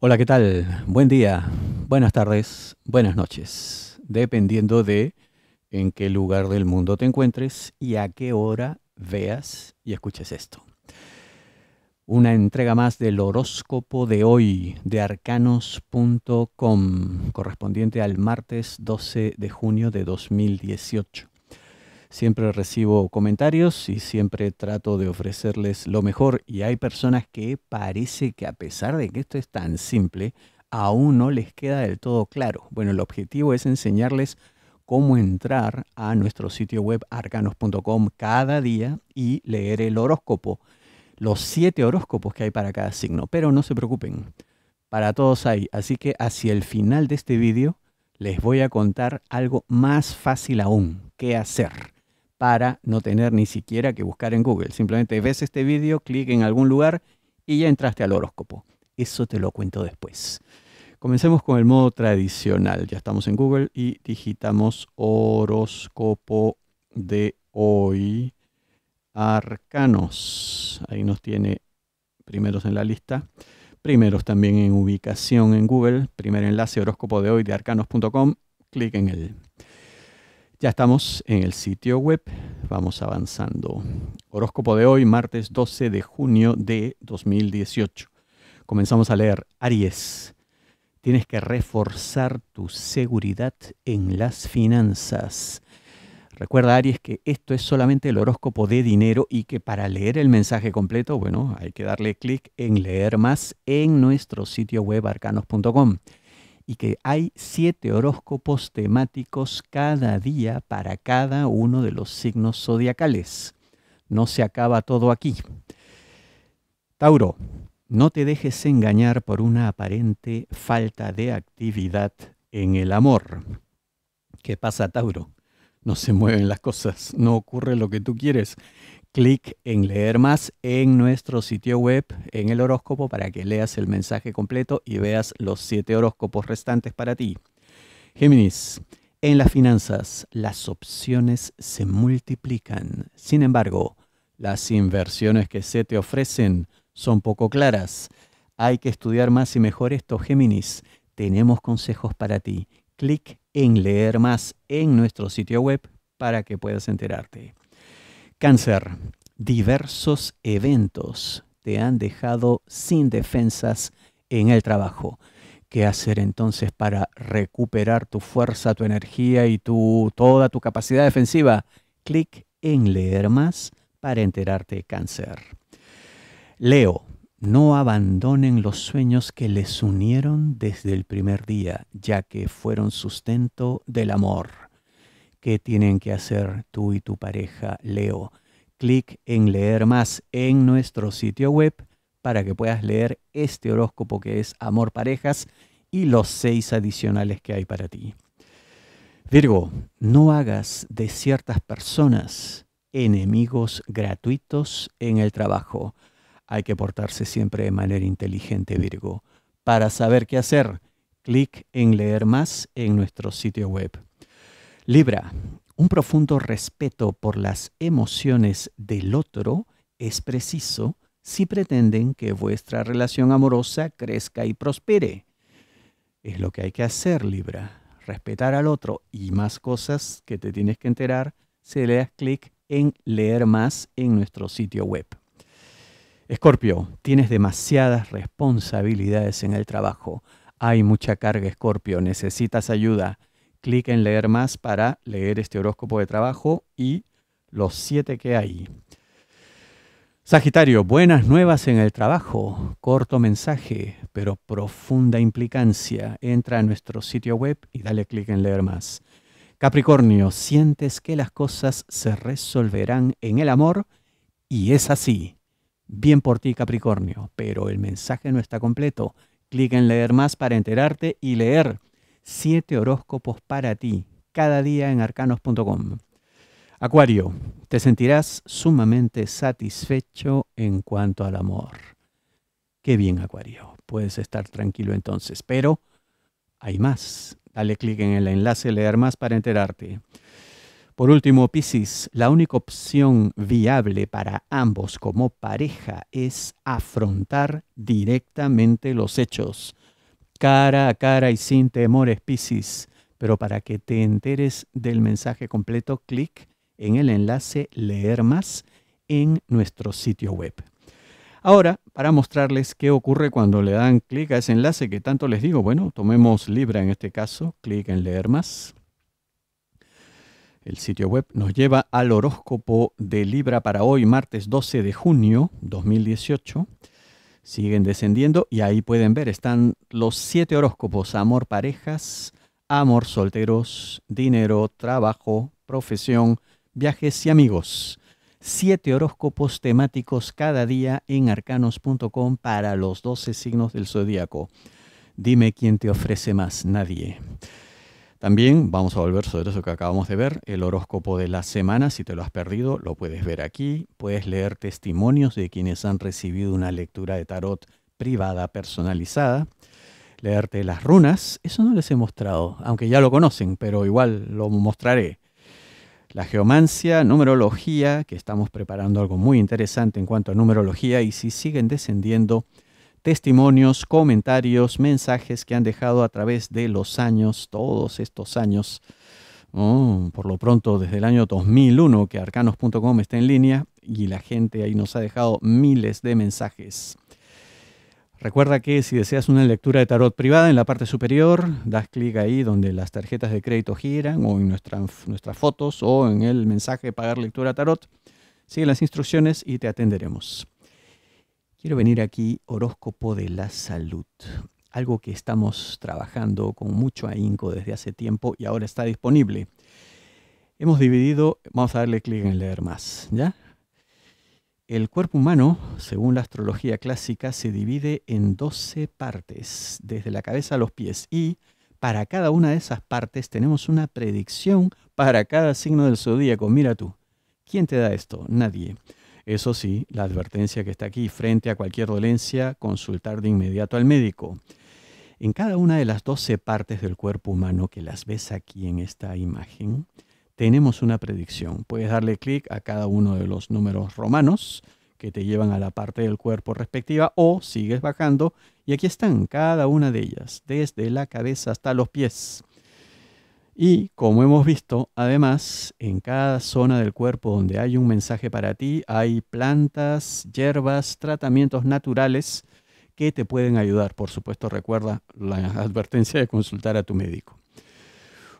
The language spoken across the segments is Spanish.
Hola, ¿qué tal? Buen día, buenas tardes, buenas noches, dependiendo de en qué lugar del mundo te encuentres y a qué hora veas y escuches esto. Una entrega más del horóscopo de hoy de arcanos.com, correspondiente al martes 12 de junio de 2018. Siempre recibo comentarios y siempre trato de ofrecerles lo mejor y hay personas que parece que a pesar de que esto es tan simple, aún no les queda del todo claro. Bueno, el objetivo es enseñarles cómo entrar a nuestro sitio web arcanos.com cada día y leer el horóscopo, los siete horóscopos que hay para cada signo. Pero no se preocupen, para todos hay. Así que hacia el final de este vídeo les voy a contar algo más fácil aún, qué hacer para no tener ni siquiera que buscar en Google. Simplemente ves este vídeo, clic en algún lugar y ya entraste al horóscopo. Eso te lo cuento después. Comencemos con el modo tradicional. Ya estamos en Google y digitamos horóscopo de hoy. Arcanos. Ahí nos tiene primeros en la lista. Primeros también en ubicación en Google. Primer enlace horóscopo de hoy de arcanos.com. Clic en él. El... Ya estamos en el sitio web, vamos avanzando. Horóscopo de hoy, martes 12 de junio de 2018. Comenzamos a leer Aries. Tienes que reforzar tu seguridad en las finanzas. Recuerda, Aries, que esto es solamente el horóscopo de dinero y que para leer el mensaje completo, bueno, hay que darle clic en leer más en nuestro sitio web arcanos.com y que hay siete horóscopos temáticos cada día para cada uno de los signos zodiacales. No se acaba todo aquí. Tauro, no te dejes engañar por una aparente falta de actividad en el amor. ¿Qué pasa, Tauro? No se mueven las cosas, no ocurre lo que tú quieres clic en leer más en nuestro sitio web, en el horóscopo, para que leas el mensaje completo y veas los siete horóscopos restantes para ti. Géminis, en las finanzas las opciones se multiplican. Sin embargo, las inversiones que se te ofrecen son poco claras. Hay que estudiar más y mejor esto, Géminis. Tenemos consejos para ti. Clic en leer más en nuestro sitio web para que puedas enterarte. Cáncer. Diversos eventos te han dejado sin defensas en el trabajo. ¿Qué hacer entonces para recuperar tu fuerza, tu energía y tu, toda tu capacidad defensiva? Clic en leer más para enterarte cáncer. Leo, no abandonen los sueños que les unieron desde el primer día, ya que fueron sustento del amor. ¿Qué tienen que hacer tú y tu pareja Leo. Clic en leer más en nuestro sitio web para que puedas leer este horóscopo que es Amor Parejas y los seis adicionales que hay para ti. Virgo, no hagas de ciertas personas enemigos gratuitos en el trabajo. Hay que portarse siempre de manera inteligente, Virgo. Para saber qué hacer, clic en leer más en nuestro sitio web. Libra, un profundo respeto por las emociones del otro es preciso si pretenden que vuestra relación amorosa crezca y prospere. Es lo que hay que hacer, Libra. Respetar al otro y más cosas que te tienes que enterar si le das clic en leer más en nuestro sitio web. Escorpio, tienes demasiadas responsabilidades en el trabajo. Hay mucha carga, Escorpio. Necesitas ayuda. Clic en leer más para leer este horóscopo de trabajo y los siete que hay. Sagitario, buenas nuevas en el trabajo. Corto mensaje, pero profunda implicancia. Entra a nuestro sitio web y dale clic en leer más. Capricornio, sientes que las cosas se resolverán en el amor y es así. Bien por ti, Capricornio, pero el mensaje no está completo. Clic en leer más para enterarte y leer siete horóscopos para ti, cada día en arcanos.com. Acuario, te sentirás sumamente satisfecho en cuanto al amor. Qué bien, Acuario. Puedes estar tranquilo entonces, pero hay más. Dale clic en el enlace Leer más para enterarte. Por último, Piscis, la única opción viable para ambos como pareja es afrontar directamente los hechos cara a cara y sin temores, Piscis. Pero para que te enteres del mensaje completo, clic en el enlace Leer más en nuestro sitio web. Ahora, para mostrarles qué ocurre cuando le dan clic a ese enlace que tanto les digo, bueno, tomemos Libra en este caso, clic en leer más. El sitio web nos lleva al horóscopo de Libra para hoy, martes 12 de junio 2018 siguen descendiendo y ahí pueden ver, están los siete horóscopos, amor parejas, amor solteros, dinero, trabajo, profesión, viajes y amigos. Siete horóscopos temáticos cada día en arcanos.com para los doce signos del zodíaco. Dime quién te ofrece más, nadie. También vamos a volver sobre eso que acabamos de ver, el horóscopo de la semana, si te lo has perdido, lo puedes ver aquí, puedes leer testimonios de quienes han recibido una lectura de tarot privada, personalizada, leerte las runas, eso no les he mostrado, aunque ya lo conocen, pero igual lo mostraré. La geomancia, numerología, que estamos preparando algo muy interesante en cuanto a numerología, y si siguen descendiendo, testimonios, comentarios, mensajes que han dejado a través de los años, todos estos años. Oh, por lo pronto, desde el año 2001 que arcanos.com está en línea y la gente ahí nos ha dejado miles de mensajes. Recuerda que si deseas una lectura de tarot privada en la parte superior, das clic ahí donde las tarjetas de crédito giran o en nuestras fotos o en el mensaje pagar lectura tarot. Sigue las instrucciones y te atenderemos. Quiero venir aquí, horóscopo de la salud, algo que estamos trabajando con mucho ahínco desde hace tiempo y ahora está disponible. Hemos dividido, vamos a darle clic en leer más, ¿ya? El cuerpo humano, según la astrología clásica, se divide en 12 partes, desde la cabeza a los pies, y para cada una de esas partes tenemos una predicción para cada signo del zodíaco. Mira tú, ¿quién te da esto? Nadie. Eso sí, la advertencia que está aquí, frente a cualquier dolencia, consultar de inmediato al médico. En cada una de las 12 partes del cuerpo humano que las ves aquí en esta imagen, tenemos una predicción. Puedes darle clic a cada uno de los números romanos que te llevan a la parte del cuerpo respectiva o sigues bajando y aquí están cada una de ellas, desde la cabeza hasta los pies. Y como hemos visto, además, en cada zona del cuerpo donde hay un mensaje para ti, hay plantas, hierbas, tratamientos naturales que te pueden ayudar. Por supuesto, recuerda la advertencia de consultar a tu médico.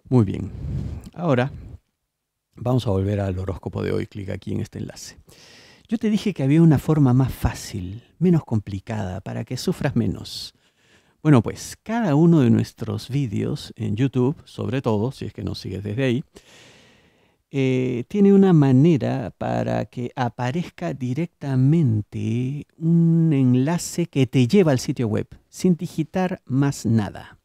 Muy bien, ahora vamos a volver al horóscopo de hoy. Clic aquí en este enlace. Yo te dije que había una forma más fácil, menos complicada, para que sufras menos. Bueno, pues cada uno de nuestros vídeos en YouTube, sobre todo, si es que nos sigues desde ahí, eh, tiene una manera para que aparezca directamente un enlace que te lleva al sitio web, sin digitar más nada.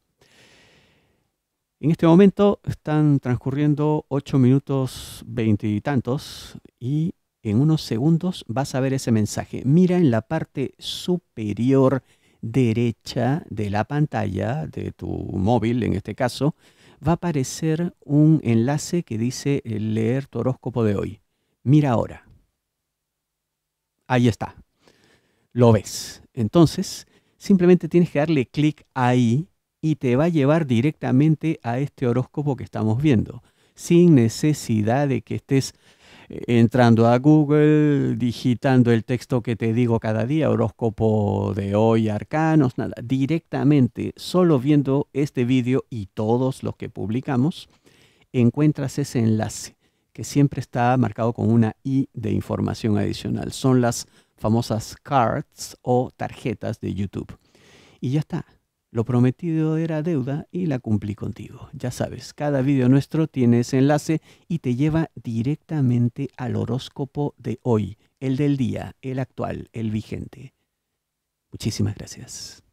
En este momento están transcurriendo 8 minutos veintitantos y, tantos y en unos segundos vas a ver ese mensaje. Mira en la parte superior derecha de la pantalla de tu móvil, en este caso, va a aparecer un enlace que dice eh, leer tu horóscopo de hoy. Mira ahora. Ahí está. Lo ves. Entonces, simplemente tienes que darle clic ahí y te va a llevar directamente a este horóscopo que estamos viendo, sin necesidad de que estés entrando a Google, digitando el texto que te digo cada día, horóscopo de hoy, arcanos, nada, directamente, solo viendo este vídeo y todos los que publicamos, encuentras ese enlace que siempre está marcado con una I de información adicional. Son las famosas cards o tarjetas de YouTube. Y ya está, lo prometido era deuda y la cumplí contigo. Ya sabes, cada video nuestro tiene ese enlace y te lleva directamente al horóscopo de hoy, el del día, el actual, el vigente. Muchísimas gracias.